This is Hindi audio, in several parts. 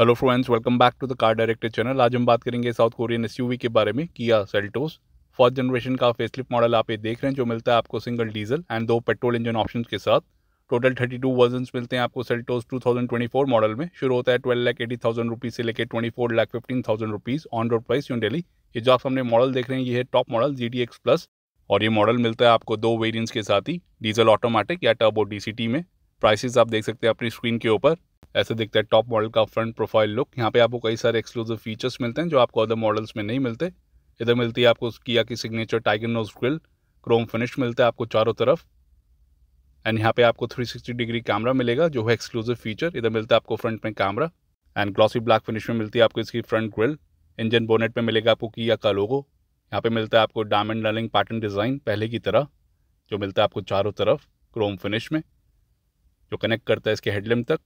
hello friends welcome back to the car director channel आज हम बात करेंगे साउथ कोरियन एस के बारे में किया सेल्टोस फर्स्ट जनरेशन का फेसलिफ्ट मॉडल आप ये देख रहे हैं जो मिलता है आपको सिंगल डीजल एंड दो पेट्रोल इंजन ऑप्शन के साथ टोटल 32 वर्जन मिलते हैं आपको सेल्टोस 2024 मॉडल में शुरू होता है twelve lakh eighty thousand rupees से लेकर twenty four lakh fifteen thousand rupees on road price यून डेली ये जो आप सामने मॉडल देख रहे हैं ये है top model G D X plus और ये मॉडल मिलता है आपको दो वेरियंट्स के साथ ही डीजल ऑटोमेटिक या टर्बो डी में प्राइसेस आप देख सकते हैं अपनी स्क्रीन के ऊपर ऐसे दिखता है टॉप मॉडल का फ्रंट प्रोफाइल लुक यहाँ पे आपको कई सारे एक्सक्लूसिव फीचर्स मिलते हैं जो आपको अदर मॉडल्स में नहीं मिलते इधर मिलती है आपको किया की signature tiger nose grille chrome finish मिलता है आपको चारों तरफ एंड यहाँ पे आपको 360 डिग्री कैमरा मिलेगा जो है एक्सक्लूसिव फीचर इधर मिलता है आपको फ्रंट में camera and glossy black finish में मिलती है आपको इसकी फ्रंट ग्रिल इंजन बोनेट में मिलेगा आपको किया का लोगो यहाँ पे मिलता है आपको डायमंड रनिंग पैटर्न डिज़ाइन पहले की तरह जो मिलता है आपको चारों तरफ क्रोम फिनिश में जो कनेक्ट करता है इसके हेडलैम्प तक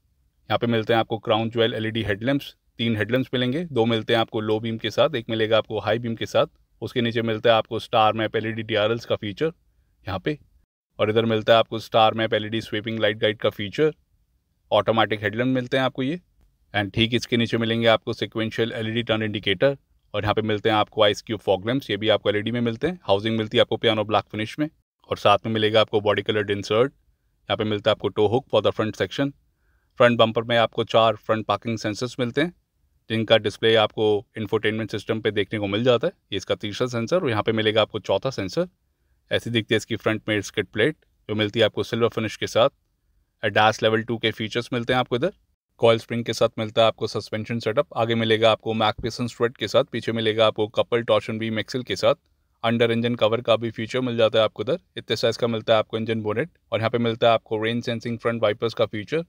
यहाँ पे मिलते हैं आपको क्राउन ज्वेल एलईडी हेडलैम्प्स तीन हेडलैम्प्स मिलेंगे दो मिलते हैं आपको लो बीम के साथ एक मिलेगा आपको हाई बीम के साथ उसके नीचे मिलता है आपको स्टार मैप एल ई का फीचर यहाँ पे और इधर मिलता है आपको star map L sweeping light guide का फीचर ऑटोमेटिक हेडलैम्प मिलते हैं आपको ये एंड ठीक इसके नीचे मिलेंगे आपको सिक्वेंशियल एलईडी टर्न इंडिकेटर और यहाँ पे मिलते हैं आपको आइस क्यूब फॉगलैम्प्स ये भी आपको एल e में मिलते हैं हाउसिंग मिलती है आपको पियानो ब्लैक फिनिश में और साथ में मिलेगा आपको बॉडी कलर्ड इंसर्ट यहाँ पे मिलता है आपको tow hook for the front section front bumper में आपको चार फ्रंट पार्किंग सेंसर्स मिलते हैं जिनका डिस्प्ले आपको इन्फोटेनमेंट सिस्टम पे देखने को मिल जाता है ये इसका तीसरा सेंसर और यहाँ पे मिलेगा आपको चौथा सेंसर ऐसी दिखती है इसकी फ्रंट में स्किट प्लेट जो मिलती है आपको सिल्वर फिनिश के साथ एडास लेवल टू के फीचर्स मिलते हैं आपको इधर कॉयल स्प्रिंग के साथ मिलता है आपको सस्पेंशन सेटअप आगे मिलेगा आपको मैकपेसन स्ट्रेट के साथ पीछे मिलेगा आपको कपल टॉशन बी एक्सेल के साथ अंडर इंजन कवर का भी फीचर मिल जाता है आपको इधर इतने साइज़ का मिलता है आपको इंजन बोनेट और यहाँ पे मिलता है आपको रेन सेंसिंग फ्रंट वाइपर्स का feature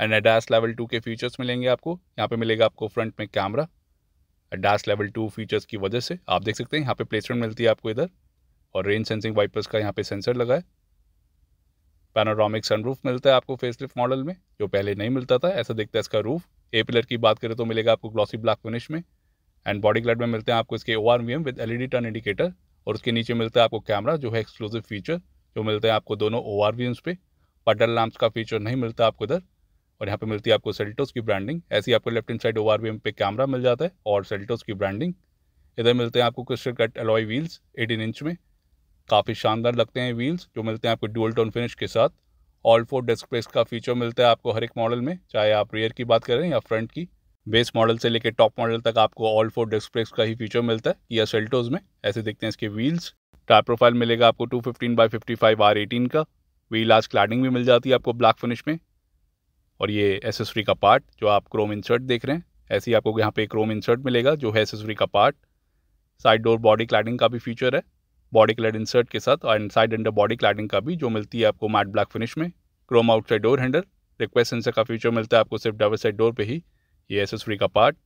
and ADAS level two के फीचर्स मिलेंगे आपको यहाँ पे मिलेगा आपको फ्रंट में camera ADAS level two features की वजह से आप देख सकते हैं यहाँ पे प्लेसमेंट मिलती है आपको इधर और रेन सेंसिंग वाइपर्स का यहाँ पे सेंसर लगा है पैनोरामिक सनरूफ मिलता है आपको फेसलिफ्ट मॉडल में जो पहले नहीं मिलता था ऐसा दिखता है इसका रूफ ए पिलर की बात करें तो मिलेगा आपको ग्लॉसी ब्लैक फिनिश में एंड बॉडी ग्लैड में मिलते हैं आपको इसके O R V M with L turn indicator और उसके नीचे मिलता है आपको कैमरा जो है एक्सक्लूसिव फीचर जो मिलते हैं आपको दोनों ओ आर पे पडल लैम्प का फीचर नहीं मिलता आपको इधर और यहाँ पे मिलती है आपको सेल्टोस की ब्रांडिंग ऐसी आपको left hand side O R पे कैमरा मिल जाता है और सेल्टोस की ब्रांडिंग इधर मिलते हैं आपको crystal cut alloy wheels 18 inch में काफ़ी शानदार लगते हैं व्हील्स जो मिलते हैं आपको डुअल टोन फिनिश के साथ ऑल फोर डिस्क प्लेस का फीचर मिलता है आपको हर एक मॉडल में चाहे आप रेयर की बात करें या फ्रंट की बेस मॉडल से लेकर टॉप मॉडल तक आपको ऑल फोर डिस्क ब्रेक्स का ही फीचर मिलता है या सेल्टोज में ऐसे देखते हैं इसके व्हील्स टायर प्रोफाइल मिलेगा आपको two fifteen by fifty five R eighteen का व्हील आज क्लाडिंग भी मिल जाती है आपको ब्लैक फिनिश में और ये एसेसरी का पार्ट जो आप क्रोम इंसर्ट देख रहे हैं ऐसे ही आपको यहाँ पे क्रोम इंसर्ट मिलेगा जो है एसेसरी का part side door body cladding का भी फीचर है बॉडी क्लैड इंसर्ट के साथ और साइड अंडर बॉडी क्लाडिंग का भी जो मिलती है आपको मैट ब्लैक फिनिश में chrome outside door handle request sensor का फीचर मिलता है आपको सिर्फ डबल साइड डोर पर ही ये एस एस का पार्ट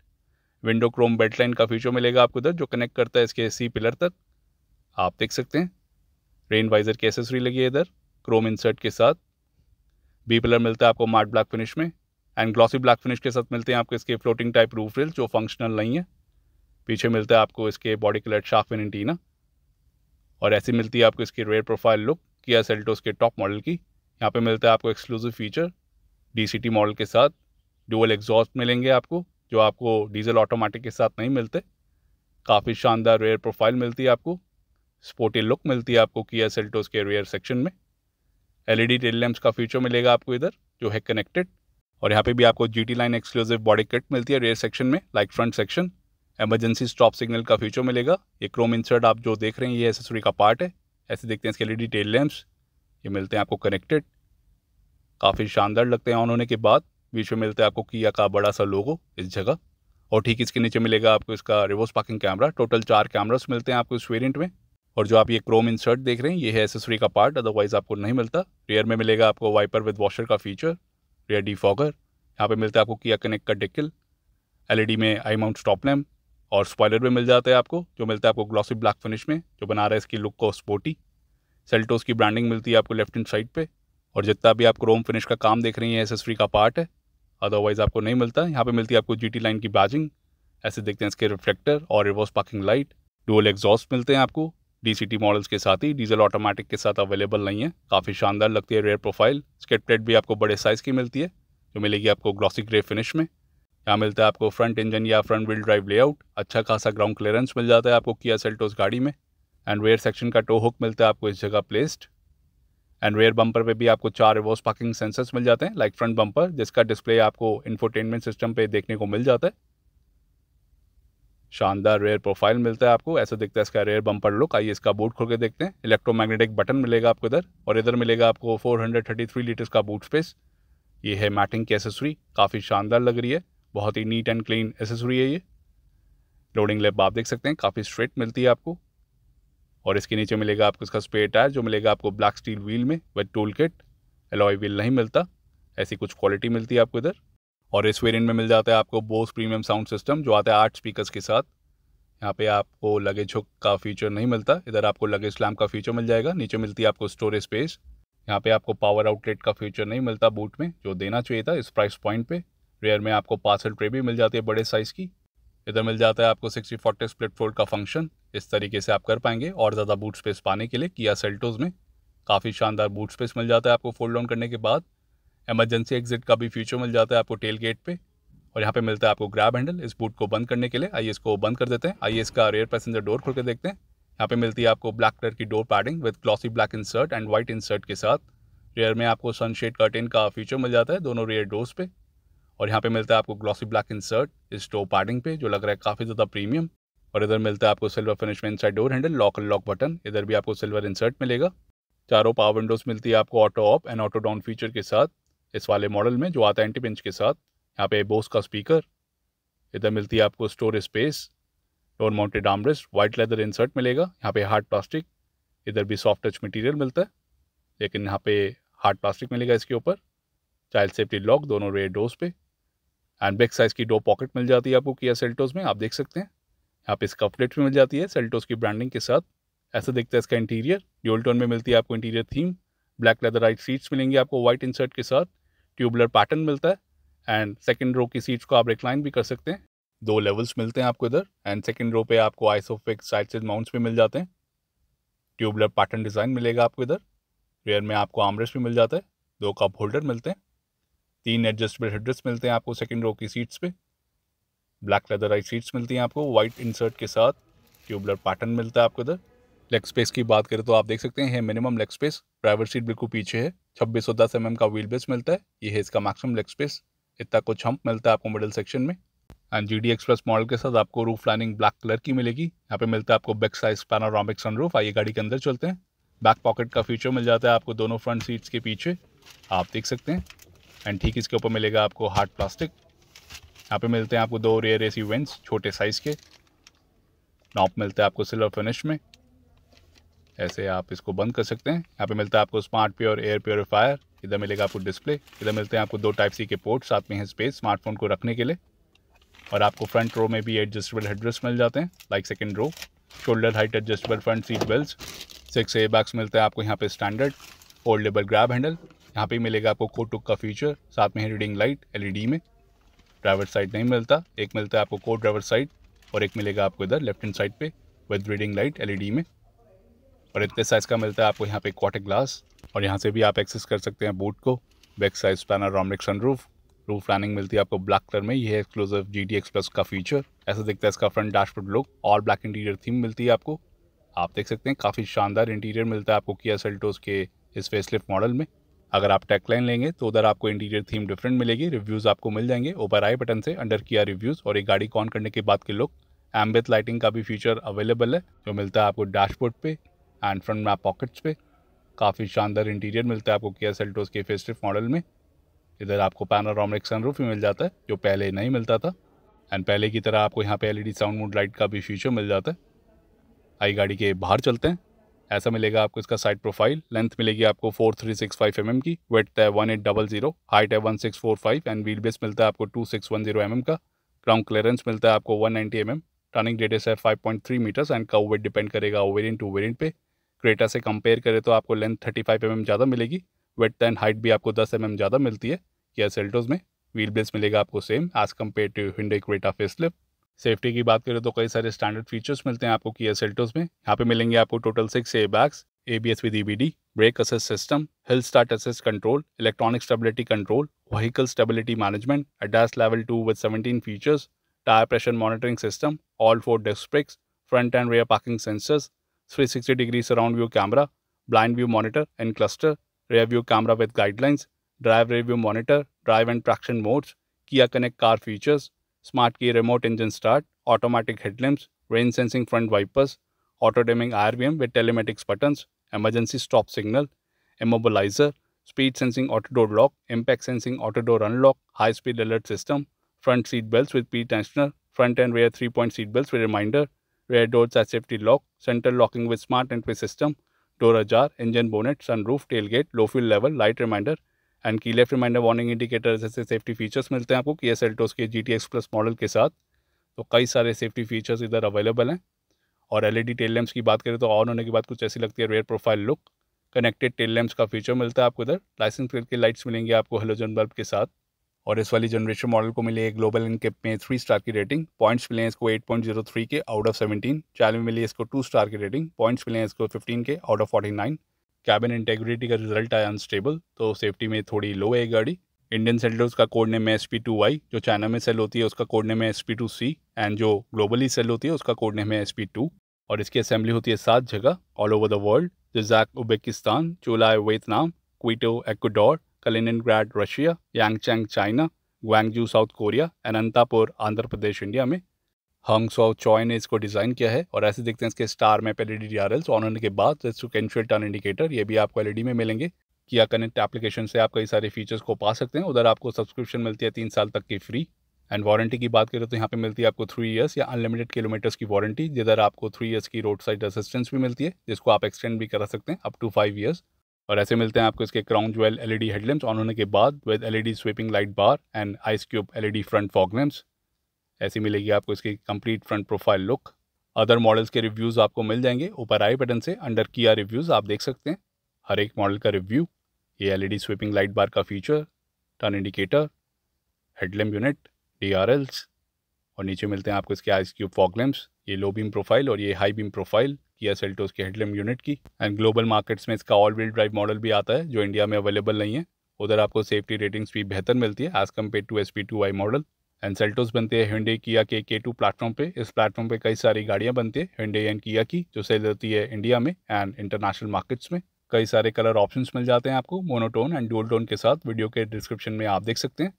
विंडो क्रोम लाइन का फीचर मिलेगा आपको इधर जो कनेक्ट करता है इसके सी पिलर तक आप देख सकते हैं रेन वाइजर की एसेसरी लगी है इधर क्रोम इंसर्ट के साथ बी पिलर मिलता है आपको मार्ट ब्लैक फिनिश में एंड ग्लॉसी ब्लैक फिनिश के साथ मिलते हैं आपको इसके फ्लोटिंग टाइप रूफ रिल जो फंक्शनल नहीं है पीछे मिलता है आपको इसके बॉडी कलर शाफ एंटीना और ऐसी मिलती है आपको इसकी rear profile look Kia Seltos के टॉप मॉडल की यहाँ पे मिलता है आपको एक्सक्लूसिव फीचर डी मॉडल के साथ डुअल एग्जॉस्ट मिलेंगे आपको जो आपको डीजल ऑटोमेटिक के साथ नहीं मिलते काफ़ी शानदार रेयर प्रोफाइल मिलती है आपको स्पोर्टी लुक मिलती है आपको किया सेल्टोस के रेयर सेक्शन में एलईडी टेल लैम्प्स का फीचर मिलेगा आपको इधर जो है कनेक्टेड और यहाँ पे भी आपको GT line exclusive body kit मिलती है रेयर सेक्शन में like front section emergency stop signal का फीचर मिलेगा ये क्रोम इंसर्ट आप जो देख रहे हैं ये एसेसरी का पार्ट है ऐसे देखते हैं इसके एलईडी टेल लैम्प्स ये मिलते हैं आपको कनेक्टेड काफ़ी शानदार लगते हैं ऑन होने के बाद बीच में मिलता है आपको किया का बड़ा सा लोगो इस जगह और ठीक इसके नीचे मिलेगा आपको इसका रिवर्स पार्किंग कैमरा टोटल चार कैमरास मिलते हैं आपको इस वेरियंट में और जो आप ये क्रोम इंसर्ट देख रहे हैं ये है एसेसरी का पार्ट अदरवाइज आपको नहीं मिलता रेयर में मिलेगा आपको वाइपर विद वॉशर का फीचर रेयर डिफॉगर यहाँ पे मिलता है आपको किया कनेक्ट का डिक्किल एलईडी में आई माउंट स्टॉप लैम्प और स्पॉयलर में मिल जाता है आपको जो मिलता है आपको ग्लॉसी ब्लैक फिनिश में जो बना रहा है इसकी लुक को स्पोर्टी सेल्टोस की ब्रांडिंग मिलती है आपको लेफ्ट हैंड साइड पर और जितना भी आप क्रोम फिनिश का काम देख रही हैं एसेसरी का पार्ट है अदरवाइज़ आपको नहीं मिलता यहाँ पे मिलती है आपको जी लाइन की बैजिंग ऐसे देखते हैं इसके रिफ्लेक्टर और reverse parking light dual exhaust मिलते हैं आपको टी मॉडल्स के साथ ही डीजल ऑटोमेटिक के साथ अवेलेबल नहीं है काफ़ी शानदार लगती है रेयर प्रोफाइल स्केट प्लेट भी आपको बड़े साइज़ की मिलती है जो मिलेगी आपको ग्लॉसी ग्रे फिनिश में यहाँ मिलता है आपको फ्रंट इंजन या फ्रंट व्हील ड्राइव लेआउट अच्छा खासा ग्राउंड क्लियरेंस मिल जाता है आपको किया सेल्टोस गाड़ी में एंड रेयर सेक्शन का टो हुक मिलता है आपको इस जगह प्लेस्ड एंड रेयर बम्पर पे भी आपको चार रिवर्स पार्किंग सेंसर्स मिल जाते हैं लाइक फ्रंट बम्पर जिसका डिस्प्ले आपको इन्फोटेनमेंट सिस्टम पे देखने को मिल जाता है शानदार रेयर प्रोफाइल मिलता है आपको ऐसा दिखता है इसका रेयर बम्पर लुक आइए इसका बूट खोल के देखते हैं इलेक्ट्रोमैग्नेटिक बटन मिलेगा आपको इधर और इधर मिलेगा आपको 433 लीटर्स का बूट स्पेस ये है मैटिंग की एसेसरी काफ़ी शानदार लग रही है बहुत ही नीट एंड क्लीन एसेसरी है ये लोडिंग लेप आप देख सकते हैं काफ़ी स्ट्रेट मिलती है आपको और इसके नीचे मिलेगा आपको इसका स्पेयर टायर जो मिलेगा आपको ब्लैक स्टील व्हील में with tool kit alloy wheel नहीं मिलता ऐसी कुछ क्वालिटी मिलती है आपको इधर और इस वेरियंट में मिल जाता है आपको बोस प्रीमियम साउंड सिस्टम जो आता है आठ स्पीकर्स के साथ यहाँ पे आपको लगेज हुक का फीचर नहीं मिलता इधर आपको लगेज लैम्प का फीचर मिल जाएगा नीचे मिलती है आपको स्टोरेज स्पेस यहाँ पे आपको पावर आउटलेट का फीचर नहीं मिलता बूट में जो देना चाहिए था इस प्राइस पॉइंट पे रेयर में आपको पार्सल ट्रे भी मिल जाती है बड़े साइज़ की इधर मिल जाता है आपको सिक्सटी फोर्टी स्प्लिट फोल्ड का फंक्शन इस तरीके से आप कर पाएंगे और ज़्यादा बूट स्पेस पाने के लिए किया सेल्टोज़ में काफ़ी शानदार बूट स्पेस मिल जाता है आपको फोल्ड डाउन करने के बाद एमरजेंसी एग्जिट का भी फीचर मिल जाता है आपको टेल गेट पर और यहाँ पे मिलता है आपको ग्रैब हैंडल इस बूट को बंद करने के लिए आइए इसको बंद कर देते हैं आइए इसका रेयर पैसेंजर डोर खोल के देखते हैं यहाँ पे मिलती है आपको ब्लैक कलर की door padding with classy black insert and white insert के साथ रेयर में आपको सनशेड कर्टेन का फीचर मिल जाता है दोनों रेयर डोर्स पे और यहाँ पे मिलता है आपको ग्लॉसी ब्लैक इंसर्ट इस टो पैडिंग पे जो लग रहा है काफ़ी ज़्यादा प्रीमियम और इधर मिलता है आपको सिल्वर फिनिश में inside door handle lock and lock button इधर भी आपको सिल्वर इंसर्ट मिलेगा चारों पावर विंडोज़ मिलती है आपको auto off and auto down feature के साथ इस वाले मॉडल में जो आता है एंटी पिंच के साथ यहाँ पे बोस का स्पीकर इधर मिलती है आपको store space door mounted armrest white leather insert मिलेगा यहाँ पे हार्ड प्लास्टिक इधर भी सॉफ्ट टच मटेरियल मिलता है लेकिन यहाँ पे हार्ड प्लास्टिक मिलेगा इसके ऊपर चाइल्ड सेफ्टी लॉक दोनों रेड डोज पे एंड बैक साइज़ की डो पॉकेट मिल जाती है आपको किया सेल्टोस में आप देख सकते हैं यहाँ पे इसका प्लेट भी मिल जाती है सेल्टोस की ब्रांडिंग के साथ ऐसा दिखता है इसका इंटीरियर टोन में मिलती है आपको interior theme black leather right seats मिलेंगी आपको वाइट इंसर्ट के साथ ट्यूबलर पैटर्न मिलता है एंड सेकेंड रो की सीट्स को आप रिक्लाइन भी कर सकते हैं दो लेवल्स मिलते हैं आपको इधर एंड सेकेंड रो पे आपको आइसोफिक्स साइड से माउंट्स भी मिल जाते हैं ट्यूबलर पैटर्न डिज़ाइन मिलेगा आपको इधर रेयर में आपको आमरेस भी मिल जाता है दो कप होल्डर मिलते हैं तीन एडजस्टेबल हेडरेस्ट मिलते हैं आपको सेकेंड रो की सीट्स पे ब्लैक लेदर आई सीट्स मिलती हैं आपको वाइट इंसर्ट के साथ ट्यूबलर पैटर्न मिलता है आपको इधर लेग स्पेस की बात करें तो आप देख सकते हैं minimum leg space driver seat बिल्कुल पीछे है छब्बीस सौ दस एम mm का व्हील बेस मिलता है ये है इसका मैक्सिमम लेग स्पेस इतना कुछ हम्प मिलता है आपको मिडल सेक्शन में and G D express model के साथ आपको रूफ लाइनिंग ब्लैक कलर की मिलेगी यहाँ पे मिलता है आपको बैक साइज पैनोरामिक सनरूफ आइए गाड़ी के अंदर चलते हैं बैक पॉकेट का फीचर मिल जाता है आपको दोनों फ्रंट सीट्स के पीछे आप देख सकते हैं एंड ठीक इसके ऊपर मिलेगा आपको हार्ड प्लास्टिक यहाँ पे मिलते हैं आपको दो रेयर एसी वेंट्स छोटे साइज़ के नॉप मिलते हैं आपको सिल्वर फिनिश में ऐसे आप इसको बंद कर सकते हैं यहाँ पे मिलता है आपको स्मार्ट प्योर एयर प्योरीफायर इधर मिलेगा आपको डिस्प्ले इधर मिलते हैं आपको दो टाइप सी के पोर्ट साथ में है स्पेस स्मार्टफोन को रखने के लिए और आपको फ्रंट रो में भी एडजस्टेबल हेडरेस्ट मिल जाते हैं like second row shoulder height adjustable front seat belt six airbags मिलते हैं आपको यहाँ पे स्टैंडर्ड फोल्डेबल ग्रैब हैंडल यहाँ पे मिलेगा आपको कोटुक का फीचर साथ में है रीडिंग लाइट एलईडी में ड्राइवर साइड नहीं मिलता एक मिलता है आपको को ड्राइवर साइड और एक मिलेगा आपको इधर लेफ्ट हैंड साइड पे विद रीडिंग लाइट एलईडी में और इतने साइज़ का मिलता है आपको यहाँ पे क्वाटर ग्लास और यहाँ से भी आप एक्सेस कर सकते हैं बूट को back side panoramic sunroof roof lining मिलती है आपको ब्लैक कलर में ये है एक्सक्लूसिव जी डी एक्सप्रेस का फीचर ऐसा दिखता है इसका फ्रंट डैशबोर्ड लुक और ब्लैक इंटीरियर थीम मिलती है आपको आप देख सकते हैं काफ़ी शानदार इंटीरियर मिलता है आपको किया सेल्टोस के इस फेसलिफ्ट मॉडल में अगर आप टैकलाइन लेंगे तो उधर आपको इंटीरियर थीम डिफरेंट मिलेगी रिव्यूज़ आपको मिल जाएंगे ऊपर आई बटन से अंडर किया रिव्यूज़ और एक गाड़ी कॉन करने के बाद के लुक एम्बेथ लाइटिंग का भी फीचर अवेलेबल है जो मिलता है आपको डैशबोर्ड पे एंड फ्रंट में आप पॉकेट्स पे काफ़ी शानदार इंटीरियर मिलता है आपको किया सेल्टोस के फेस्टिव मॉडल में इधर आपको पैनारोमिक सनरूफ भी मिल जाता है जो पहले नहीं मिलता था एंड पहले की तरह आपको यहाँ पे एलईडी साउंड मूड लाइट का भी फीचर मिल जाता है आई गाड़ी के बाहर चलते हैं ऐसा मिलेगा आपको इसका साइड प्रोफाइल लेंथ मिलेगी आपको four three six five M M की वेट है one eight double zero height है one six four five and wheel base मिलता है आपको two six one zero M M का ग्राउंड क्लियरेंस मिलता है आपको one ninety M M turning radius है five point three metres and काउ वेट डिपेंड करेगा ओवेरियन टू वेरियन पे क्रेटा से कंपेयर करें तो आपको length thirty five M M ज़्यादा मिलेगी वेट एंड हाइट भी आपको दस एम एम ज़्यादा मिलती है या सेल्टोज में व्हील बेस मिलेगा आपको same as compare to Hyundai Creta lift safety की बात करें तो कई सारे स्टैंडर्ड फीचर्स मिलते हैं आपको किया सेल्टोस में यहाँ पे मिलेंगे आपको total six airbags A B S with E B D brake assist system hill start assist control electronic stability control vehicle stability management ADAS level two with seventeen features tyre pressure monitoring system all four disc brakes front and rear parking sensors three sixty degree surround view camera blind view monitor and cluster rear view camera with guidelines drive rear view monitor drive and traction modes Kia connect car features smart key remote engine start, automatic headlamps, rain sensing front wipers, auto dimming RVM with telematics buttons, emergency stop signal, immobilizer, speed sensing auto door lock, impact sensing auto door unlock, high speed alert system, front seat belts with P tensioner, front and rear 3 point seat belts with reminder, rear doors are safety lock, central locking with smart entry system, door ajar, engine bonnet, sunroof, tailgate, low fuel level, light reminder, and key left reminder warning indicator जैसे सेफ्टी फीचर्स मिलते हैं आपको एस एल्टोस के G T X plus model के साथ तो कई सारे सेफ्टी फीचर्स इधर अवेलेबल हैं और L E D tail lamps की बात करें तो ऑन होने के बाद कुछ ऐसी लगती है rear profile look connected tail lamps का फीचर मिलता है आपको इधर लाइसेंस प्लेट के लाइट्स मिलेंगे आपको हेलोजन बल्ब के साथ और इस वाली जनरेशन मॉडल को मिली है ग्लोबल इनकेप में थ्री स्टार की रेटिंग पॉइंट्स मिले हैं इसको एट पॉइंट जीरो थ्री के आउट ऑफ सेवेंटीन चाइल में मिली इसको टू स्टार की रेटिंग पॉइंट्स मिले हैं इसको फिफ्टीन के out of forty nine cabin integrity का रिजल्ट आया अनस्टेबल तो सेफ्टी में थोड़ी लो है गाड़ी इंडियन सेलर उसका कोड नेम है एस पी टू वाई जो चाइना में सेल होती है उसका कोड नेम है S P two C and जो ग्लोबली सेल होती है उसका कोड नेम है एस पी टू और इसकी असेंबली होती है सात जगह all over the world Jizzakh Uzbekistan Chu Lai Vietnam Quito Ecuador Grad Russia Yancheng China Gwangju South Korea Anantapur Andhra Pradesh India में हंग सो चॉय ने इसको डिज़ाइन किया है और ऐसे देखते हैं इसके star map L E D on होने के बाद सिक्वेंशियल टर्न इंडिकेटर ये भी आपको एल e में मिलेंगे कि या कनेक्ट एप्लीकेशन से आप कई सारे फीचर्स को पा सकते हैं उधर आपको सब्सक्रिप्शन मिलती है तीन साल तक की फ्री एंड वारंटी की बात करें तो यहाँ पे मिलती है आपको थ्री इयर्स या अनलिमिटेड किलोमीटर्स की वारंटी जिधर आपको थ्री इयर्स की रोड साइड असिस्टेंस भी मिलती है जिसको आप एक्सटेंड भी करा सकते हैं अप टू फाइव ईयर्स और ऐसे मिलते हैं आपको इसके crown jewel LED headlamps on होने के बाद with LED sweeping light bar and ice cube LED front fog ऐसी मिलेगी आपको इसकी complete front profile look other models के रिव्यूज़ आपको मिल जाएंगे ऊपर आई बटन से अंडर किया रिव्यूज़ आप देख सकते हैं हर एक मॉडल का रिव्यू ये एलईडी स्वीपिंग लाइट बार का feature turn indicator headlamp unit डी और नीचे मिलते हैं आपको इसके आइस क्यूब फॉगलैम्प्स ये लो बीम प्रोफाइल और ये high beam profile Kia Seltos के हेडलैम्प यूनिट की एंड ग्लोबल मार्केट्स में इसका ऑल व्हील ड्राइव मॉडल भी आता है जो इंडिया में अवेलेबल नहीं है उधर आपको सेफ्टी रेटिंग्स भी बेहतर मिलती है as compared to S P two I model and Seltos बनते हैं हिंडे किया के के टू प्लेटफॉर्म पे इस प्लेटफॉर्म पे कई सारी गाड़ियाँ बनती है हिंडे एंड किया की जो सेल होती है इंडिया में एंड इंटरनेशनल मार्केट्स में कई सारे कलर ऑप्शंस मिल जाते हैं आपको मोनोटोन एंड डोल टोन के साथ वीडियो के डिस्क्रिप्शन में आप देख सकते हैं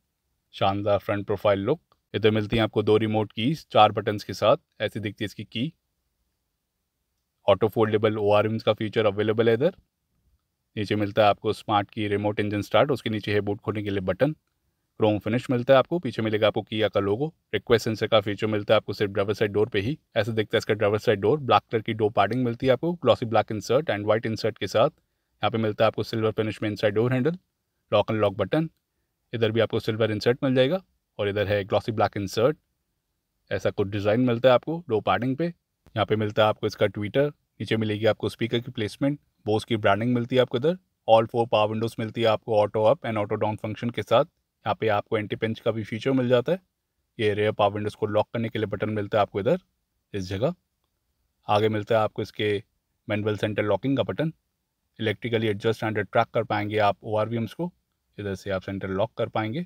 शानदार फ्रंट प्रोफाइल लुक इधर मिलती है आपको दो रिमोट कीज चार बटन के साथ ऐसी दिखती है इसकी की ऑटो फोल्डेबल ओ आर का फीचर अवेलेबल है इधर नीचे मिलता है आपको स्मार्ट की रिमोट इंजन स्टार्ट उसके नीचे है बूट खोलने के लिए बटन क्रोम फिनिश मिलता है आपको पीछे मिलेगा आपको किया का लोगो रिक्वेस्ट सेंसर का फीचर मिलता है आपको सिर्फ ड्राइवर साइड डोर पे ही ऐसे देखते हैं इसका driver side door black colour की डोर पार्टिंग मिलती है आपको glossy black insert and white insert के साथ यहाँ पे मिलता है आपको सिल्वर फिनिश में inside door handle lock and lock button इधर भी आपको सिल्वर इंसर्ट मिल जाएगा और इधर है ग्लॉसी ब्लैक इंसर्ट ऐसा कुछ डिज़ाइन मिलता है आपको डो पार्टिंग पे यहाँ पे मिलता है आपको इसका ट्विटर नीचे मिलेगी आपको स्पीकर की प्लेसमेंट बोस की ब्रांडिंग मिलती है आपको इधर ऑल फोर पावर विंडोज़ मिलती है आपको auto up and auto down function के साथ यहाँ पे आपको एंटी पेंच का भी फीचर मिल जाता है ये रेयर पावर विंडोज़ को लॉक करने के लिए बटन मिलता है आपको इधर इस जगह आगे मिलता है आपको इसके मैनुअल सेंटर लॉकिंग का button electrically adjust and track कर पाएंगे आप ओ को इधर से आप सेंटर लॉक कर पाएंगे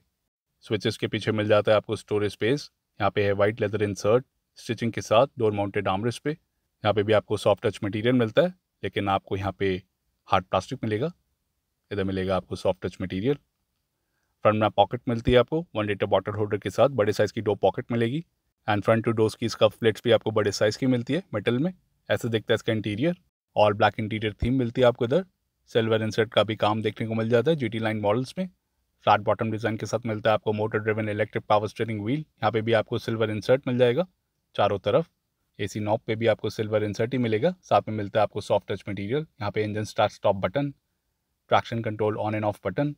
स्विचेस के पीछे मिल जाता है आपको स्टोरेज स्पेस यहाँ पे है वाइट लेदर इंसर्ट स्टिचिंग के साथ डोर माउंटेड आमरेज पे यहाँ पे भी आपको सॉफ्ट टच मटेरियल मिलता है लेकिन आपको यहाँ पे हार्ड प्लास्टिक मिलेगा इधर मिलेगा आपको सॉफ्ट टच मटेरियल फ्रंट में पॉकेट मिलती है आपको वन लीटर वाटर होल्डर के साथ बड़े साइज़ की दो पॉकेट मिलेगी एंड फ्रंट टू डोर्स की इसका प्लेट्स भी आपको बड़े साइज़ की मिलती है मेटल में ऐसे देखता है इसका इंटीरियर और ब्लैक इंटीरियर थीम मिलती है आपको इधर सिल्वर इंसर्ट का भी काम देखने को मिल जाता है जी लाइन मॉडल्स में फ्लैट बॉटम डिज़ाइन के साथ मिलता है आपको motor driven electric power steering wheel यहाँ पे भी आपको सिल्वर इंसर्ट मिल जाएगा चारों तरफ एसी नॉब पे भी आपको सिल्वर इंसर्ट ही मिलेगा साथ में मिलता है आपको सॉफ्ट टच मटेरियल यहाँ पे engine start stop button traction control on and off button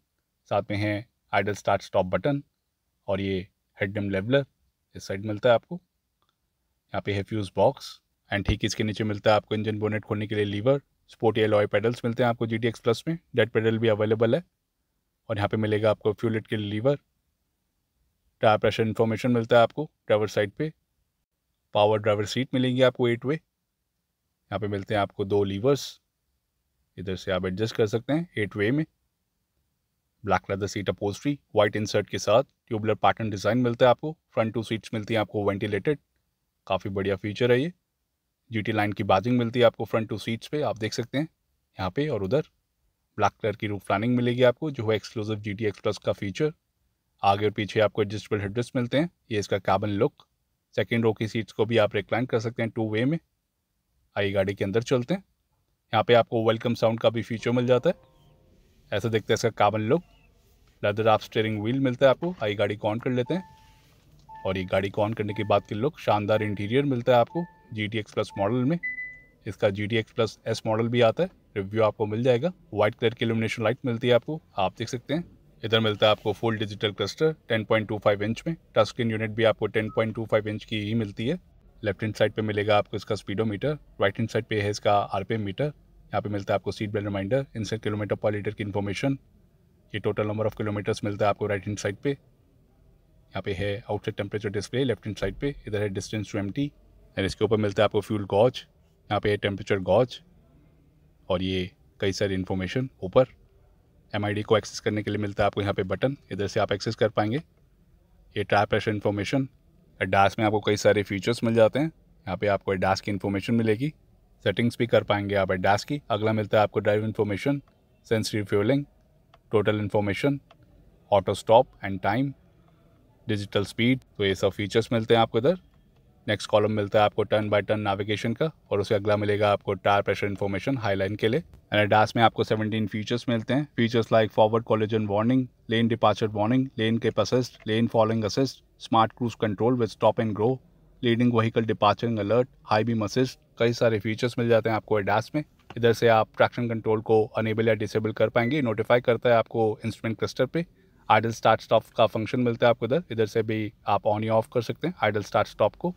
साथ में है आइडल स्टार्ट स्टॉप बटन और ये हेडम लेवलर इस साइड मिलता है आपको यहाँ पे है फ्यूज़ बॉक्स एंड ठीक इसके नीचे मिलता है आपको इंजन बोनेट खोलने के लिए लीवर स्पोर्ट या लॉय पेडल्स मिलते हैं आपको जी प्लस में डेड पेडल भी अवेलेबल है और यहाँ पे मिलेगा आपको फ्यूलेट के लिए लीवर टायर प्रेशर इन्फॉर्मेशन मिलता है आपको ड्राइवर साइड पे पावर ड्राइवर सीट मिलेंगी आपको एट वे यहाँ पे मिलते हैं आपको दो लीवर्स इधर से आप एडजस्ट कर सकते हैं एट वे में black leather seat upholstery white insert के साथ ट्यूबलर पैटर्न डिज़ाइन मिलता है आपको फ्रंट टू सीट्स मिलती हैं आपको वेंटिलेटेड काफ़ी बढ़िया फीचर है ये जी लाइन की बाजिंग मिलती है आपको फ्रंट टू सीट्स पे आप देख सकते हैं यहाँ पे और उधर ब्लैक कलर की रूफ प्लानिंग मिलेगी आपको जो है एक्सक्लूसिव जी टी प्लस का फीचर आगे और पीछे आपको एडजस्टेबल हेड्रेस मिलते हैं ये इसका कैबन लुक सेकेंड रो की सीट्स को भी आप रिक्लाइन कर सकते हैं टू वे में आई गाड़ी के अंदर चलते हैं यहाँ पे आपको वेलकम साउंड का भी फीचर मिल जाता है ऐसा देखते हैं इसका काबन लुक लेदर आप स्टेयरिंग व्हील मिलता है आपको आई गाड़ी को ऑन कर लेते हैं और ये गाड़ी को ऑन करने के बाद की लुक शानदार इंटीरियर मिलता है आपको G T X plus model में इसका G T X plus S model भी आता है रिव्यू आपको मिल जाएगा वाइट कलर की इलिमिनेशन लाइट मिलती है आपको आप देख सकते हैं इधर मिलता है आपको फुल डिजिटल क्लस्टर 10.25 इंच में टच स्क्रीन यूनिट भी आपको 10.25 इंच की ही मिलती है लेफ्ट हैंड साइड पे मिलेगा आपको इसका स्पीडोमीटर राइट हैंड साइड पे है इसका आरपीएम मीटर यहाँ पे मिलता है आपको seat belt reminder inset kilometre per litre की इन्फॉर्मेशन ये टोटल नंबर ऑफ किलोमीटर्स मिलता है आपको राइट हैंड साइड पे यहाँ पे है outside temperature display left hand side पे इधर है distance to empty and इसके ऊपर मिलता है आपको फ्यूल गॉज यहाँ पे है टेम्परेचर गॉज और ये कई सारी इन्फॉर्मेशन ऊपर एम को एक्सेस करने के लिए मिलता है आपको यहाँ पे बटन इधर से आप एक्सेस कर पाएंगे ये टायर प्रेशर इन्फॉर्मेशन एडास में आपको कई सारे फीचर्स मिल जाते हैं यहाँ पे आपको एडास की इन्फॉर्मेशन मिलेगी सेटिंग्स भी कर पाएंगे आप एडास की अगला मिलता है आपको drive information since fuelling total information auto stop and time digital speed तो ये सब फीचर्स मिलते हैं आपको इधर नेक्स्ट कॉलम मिलता है आपको टर्न बाय टर्न नेविगेशन का और उसके अगला मिलेगा आपको टायर प्रेशर इन्फॉर्मेशन हाईलाइन के लिए एंड एडास में आपको 17 फीचर्स मिलते हैं features like forward collision warning lane departure warning lane keep assist lane following assist smart cruise control with stop and go leading vehicle departure alert high beam assist कई सारे फीचर्स मिल जाते हैं आपको एडास में इधर से आप ट्रैक्शन कंट्रोल को अनेबल या डिसेबल कर पाएंगे नोटिफाई करता है आपको इंस्ट्रूमेंट क्लस्टर पे आइडल स्टार्ट स्टॉप का फंक्शन मिलता है आपको इधर इधर से भी आप ऑन या ऑफ कर सकते हैं आइडल स्टार्ट स्टॉप को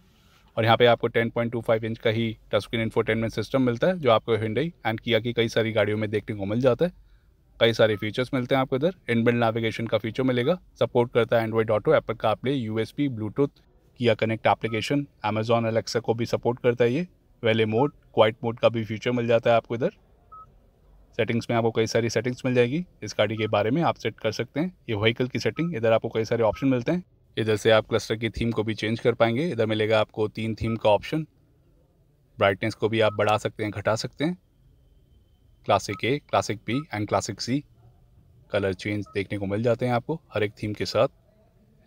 और यहाँ पे आपको 10.25 इंच का ही टच स्क्रीन इन्फोटेनमेंट सिस्टम मिलता है जो आपको हिंडई एंड किया की कई सारी गाड़ियों में देखने को मिल जाता है कई सारे फीचर्स मिलते हैं आपको इधर इनबिल्ड नेविगेशन का फीचर मिलेगा सपोर्ट करता है एंड्रॉइड ऑटो एप्पल का प्ले यू ब्लूटूथ किया कनेक्ट एप्लीकेशन अमेजॉन एलेक्सा को भी सपोर्ट करता है ये वेले मोड क्वाइट मोड का भी फीचर मिल जाता है आपको इधर सेटिंग्स में आपको कई सारी सेटिंग्स मिल जाएगी इस गाड़ी के बारे में आप सेट कर सकते हैं ये व्हीकल की सेटिंग इधर आपको कई सारे ऑप्शन मिलते हैं इधर से आप क्लस्टर की थीम को भी चेंज कर पाएंगे इधर मिलेगा आपको तीन थीम का ऑप्शन ब्राइटनेस को भी आप बढ़ा सकते हैं घटा सकते हैं classic A classic B and classic C colour change देखने को मिल जाते हैं आपको हर एक थीम के साथ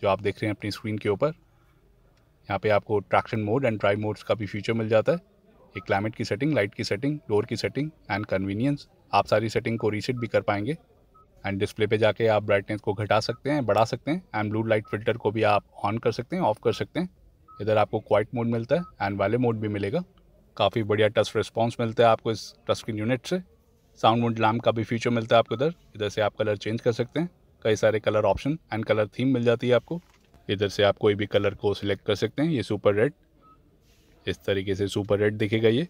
जो आप देख रहे हैं अपनी स्क्रीन के ऊपर यहाँ पे आपको traction mode and drive modes का भी फीचर मिल जाता है एक क्लाइमेट की सेटिंग लाइट की सेटिंग डोर की सेटिंग एंड कन्वीनियंस आप सारी सेटिंग को रीसेट भी कर पाएंगे एंड डिस्प्ले पे जाके आप ब्राइटनेस को घटा सकते हैं बढ़ा सकते हैं एंड ब्लू लाइट फिल्टर को भी आप ऑन कर सकते हैं ऑफ कर सकते हैं इधर आपको क्वाइट मोड मिलता है एंड वाले मोड भी मिलेगा काफ़ी बढ़िया टच रिस्पॉन्स मिलता है आपको इस टच स्क्रीन यूनिट से साउंड वोड लैम्प का भी फीचर मिलता है आपको इधर इधर से आप कलर चेंज कर सकते हैं कई सारे colour option and colour theme मिल जाती है आपको इधर से आप कोई भी कलर को सिलेक्ट कर सकते हैं ये सुपर रेड इस तरीके से सुपर रेड दिखेगा ये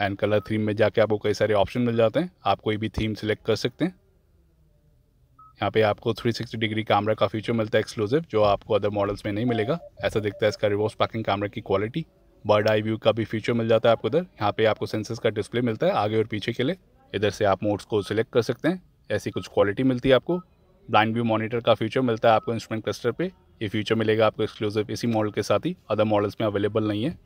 एंड कलर थीम में जाके आपको कई सारे ऑप्शन मिल जाते हैं आप कोई भी थीम सिलेक्ट कर सकते हैं यहाँ पे आपको 360 डिग्री कैमरा का फीचर मिलता है एक्सक्लूसिव जो आपको अदर मॉडल्स में नहीं मिलेगा ऐसा दिखता है इसका रिवर्स पैकिंग कैमरा की क्वालिटी बर्ड आई व्यू का भी फीचर मिल जाता है आपको इधर यहाँ पे आपको सेंसर्स का डिस्प्ले मिलता है आगे और पीछे के लिए इधर से आप मोड्स को सिलेक्ट कर सकते हैं ऐसी कुछ क्वालिटी मिलती है आपको ब्लाइंड व्यू मॉनिटर का फीचर मिलता है आपको इंस्ट्रूमेंट क्लस्टर पर ये फीचर मिलेगा आपको एक्सक्लूसिव इसी मॉडल के साथ ही अदर मॉडल्स में अवेलेबल नहीं है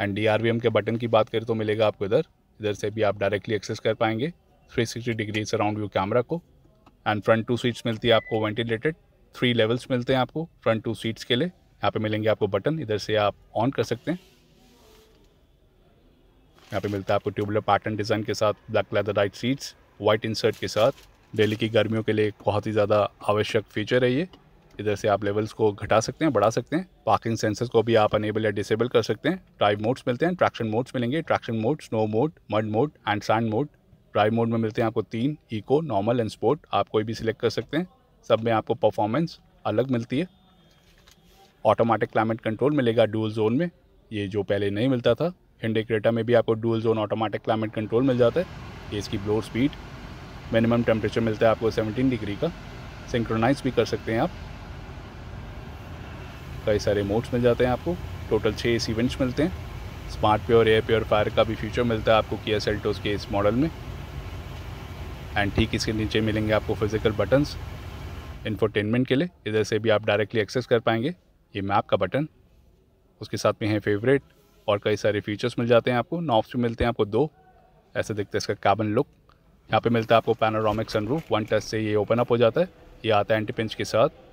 एंड डी के बटन की बात करें तो मिलेगा आपको इधर इधर से भी आप डायरेक्टली एक्सेस कर पाएंगे 360 डिग्री सराउंड व्यू कैमरा को एंड फ्रंट टू सीट्स मिलती है आपको वेंटिलेटेड थ्री लेवल्स मिलते हैं आपको फ्रंट टू सीट्स के लिए यहाँ पे मिलेंगे आपको बटन इधर से आप ऑन कर सकते हैं यहाँ पे मिलता है आपको ट्यूबलर पैटर्न डिज़ाइन के साथ black leather right seats white insert के साथ डेली की गर्मियों के लिए बहुत ही ज़्यादा आवश्यक फीचर है ये इधर से आप लेवल्स को घटा सकते हैं बढ़ा सकते हैं पार्किंग सेंसर्स को भी आप अनेबल या डिसेबल कर सकते हैं ड्राइव मोड्स मिलते हैं ट्रैक्शन मोड्स मिलेंगे traction mode snow mode mud mode and sand mode drive mode में मिलते हैं आपको तीन इको नॉर्मल एंड स्पोर्ट आप कोई भी सिलेक्ट कर सकते हैं सब में आपको परफॉर्मेंस अलग मिलती है ऑटोमेटिक क्लाइमेट कंट्रोल मिलेगा डूल जोन में ये जो पहले नहीं मिलता था हिंडी क्रेटा में भी आपको dual zone automatic climate control मिल जाता है ये इसकी ब्लोर स्पीड मिनिमम टेम्परेचर मिलता है आपको 17 डिग्री का सिंक्रोनाइज भी कर सकते हैं आप कई सारे मोड्स मिल जाते हैं आपको टोटल छः एसी वेंट्स मिलते हैं स्मार्ट प्योर एयर प्योरीफायर का भी फीचर मिलता है आपको किया सेल्टोस के इस मॉडल में एंड ठीक इसके नीचे मिलेंगे आपको फिजिकल बटन्स इन्फोटेनमेंट के लिए इधर से भी आप डायरेक्टली एक्सेस कर पाएंगे ये मैप का बटन उसके साथ में है फेवरेट और कई सारे फीचर्स मिल जाते हैं आपको नॉब्स भी मिलते हैं आपको दो ऐसे दिखते हैं इसका कैबन लुक यहाँ पे मिलता है आपको पैनोरामिक सनरूफ वन टच से ये ओपन अप हो जाता है ये आता है पिंच के साथ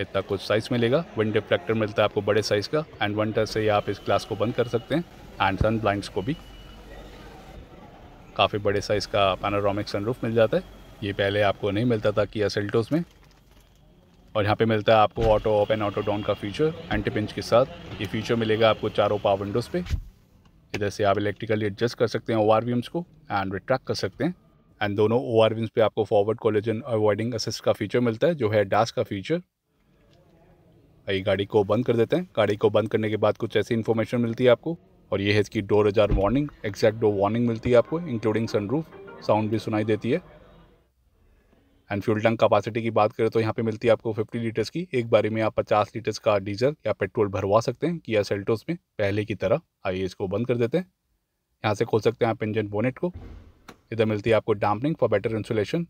इतना कुछ साइज़ मिलेगा विंड डिफ्लेक्टर मिलता है आपको बड़े साइज़ का एंड वन टच से ही आप इस ग्लास को बंद कर सकते हैं एंड सन ब्लाइंड्स को भी काफ़ी बड़े साइज़ का पैनारोमिक सनरूफ मिल जाता है ये पहले आपको नहीं मिलता था कि असल्टोज में और यहाँ पे मिलता है आपको auto up and auto down का फीचर एंटी पिंच के साथ ये फीचर मिलेगा आपको चारों पावर विंडोज़ पे इधर से आप इलेक्ट्रिकली एडजस्ट कर सकते हैं ओ आर को एंड रिट्रैक्ट कर सकते हैं एंड दोनों ओ आर पे आपको फॉरवर्ड कॉलेजन अवॉइडिंग असिस्ट का फीचर मिलता है जो है डास्क का फीचर आइए गाड़ी को बंद कर देते हैं गाड़ी को बंद करने के बाद कुछ ऐसी इन्फॉर्मेशन मिलती है आपको और ये है इसकी डोर हजार वार्निंग एग्जैक्ट डोर वार्निंग मिलती है आपको इंक्लूडिंग सनरूफ साउंड भी सुनाई देती है एंड फ्यूल टंक कैपेसिटी की बात करें तो यहाँ पे मिलती है आपको 50 लीटर्स की एक बारी में आप 50 लीटर्स का डीजल या पेट्रोल भरवा सकते हैं किया सेल्टोस में पहले की तरह आइए इसको बंद कर देते हैं यहाँ से खोल सकते हैं आप इंजन बोनेट को इधर मिलती है आपको dampening for better insulation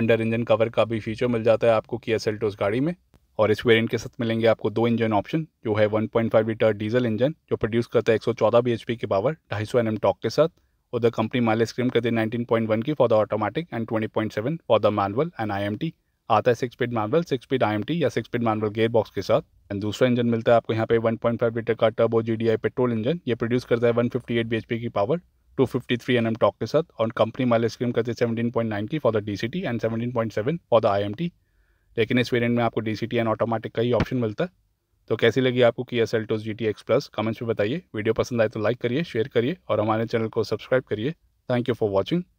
under engine cover का भी फीचर मिल जाता है आपको किया सेल्टोस गाड़ी में और इस वेरिएंट के साथ मिलेंगे आपको दो इंजन ऑप्शन जो है 1.5 लीटर डीजल इंजन जो प्रोड्यूस करता है 114 पी की पावर 250 सौ एम टॉक के साथ और द कंपनी माले स्क्रीम करती है 19.1 की for the automatic and 20.7 for the manual and आई आता है six speed manual six speed आई या six speed manual gear box के साथ एंड दूसरा इंजन मिलता है आपको यहाँ पे फाइव लीटर का टर्बो जी पेट्रोल इंजन ये प्रोड्यूस करता है एच पी की पावर 253 एनएम टॉक के साथ और कंपनी माइलेज स्क्रीम करती है 17.9 की for the DCT and 17.7 for the IMT लेकिन इस वेरिएंट में आपको डी सी टी ऑटोमेटिक का ही ऑप्शन मिलता है तो कैसी लगी आपको L two G T X plus comments में बताइए वीडियो पसंद आए तो लाइक करिए शेयर करिए और हमारे चैनल को सब्सक्राइब करिए थैंक यू फॉर वॉचिंग